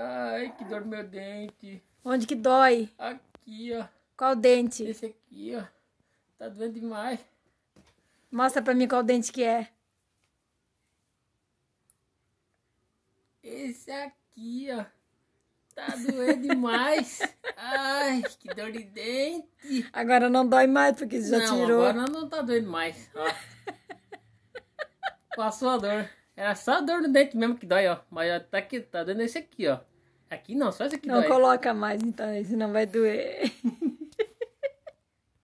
Ai, que dor no meu dente. Onde que dói? Aqui, ó. Qual dente? Esse aqui, ó. Tá doendo demais. Mostra pra mim qual dente que é. Esse aqui, ó. Tá doendo demais. Ai, que dor de dente. Agora não dói mais porque já não, tirou. Não, agora não tá doendo mais. Ó. Passou a dor. Era só dor no dente mesmo que dói, ó. Mas tá, aqui, tá dando esse aqui, ó. Aqui não, só esse aqui não dói. Não coloca mais, então, senão vai doer.